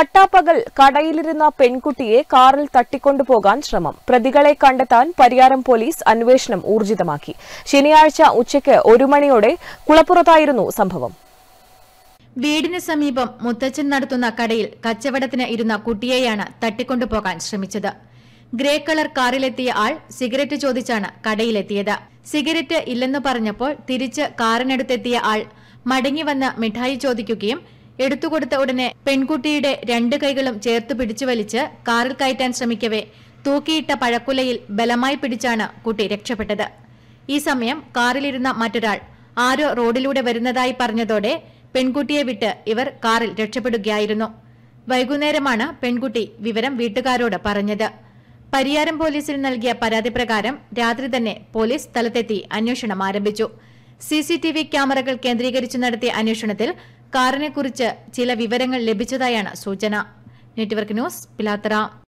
പട്ടാപ്പകൽ കടയിലിരുന്ന പെൺകുട്ടിയെ കാറിൽ തട്ടിക്കൊണ്ടുപോകാൻ ശ്രമം പ്രതികളെ കണ്ടെത്താൻ പരിയാരം പോലീസ് അന്വേഷണം ഊർജിതമാക്കി ശനിയാഴ്ച ഉച്ചയ്ക്ക് ഒരു മണിയോടെ കുളപ്പുറത്തായിരുന്നു സംഭവം വീടിന് സമീപം മുത്തച്ഛൻ നടത്തുന്ന കടയിൽ കച്ചവടത്തിന് ഇരുന്ന കുട്ടിയെയാണ് തട്ടിക്കൊണ്ടുപോകാൻ ശ്രമിച്ചത് ഗ്രേ കളർ കാറിലെത്തിയ ആൾ സിഗരറ്റ് ചോദിച്ചാണ് കടയിലെത്തിയത് സിഗരറ്റ് ഇല്ലെന്ന് പറഞ്ഞപ്പോൾ തിരിച്ച് കാറിനടുത്തെത്തിയ ആൾ മടങ്ങി വന്ന് മിഠായി ചോദിക്കുകയും എടുത്തുകൊടുത്ത ഉടനെ പെൺകുട്ടിയുടെ രണ്ട് കൈകളും ചേർത്ത് പിടിച്ചു വലിച്ച് കാറിൽ കയറ്റാൻ ശ്രമിക്കവേ തൂക്കിയിട്ട പഴക്കുലയിൽ ബലമായി പിടിച്ചാണ് കുട്ടി രക്ഷപ്പെട്ടത് ഈ സമയം കാറിലിരുന്ന മറ്റൊരാൾ ആരോ റോഡിലൂടെ വരുന്നതായി പറഞ്ഞതോടെ പെൺകുട്ടിയെ വിട്ട് ഇവർ കാറിൽ രക്ഷപ്പെടുകയായിരുന്നു വൈകുന്നേരമാണ് പെൺകുട്ടി വിവരം വീട്ടുകാരോട് പറഞ്ഞത് പരിയാരം പോലീസിന് നൽകിയ പരാതി പ്രകാരം രാത്രി തന്നെ പോലീസ് സ്ഥലത്തെത്തി അന്വേഷണം ആരംഭിച്ചു സിസിടിവി ക്യാമറകൾ കേന്ദ്രീകരിച്ച് നടത്തിയ അന്വേഷണത്തിൽ കാറിനെക്കുറിച്ച് ചില വിവരങ്ങൾ ലഭിച്ചതായാണ് സൂചന നെറ്റ്വർക്ക് ന്യൂസ് പിലാത്തറ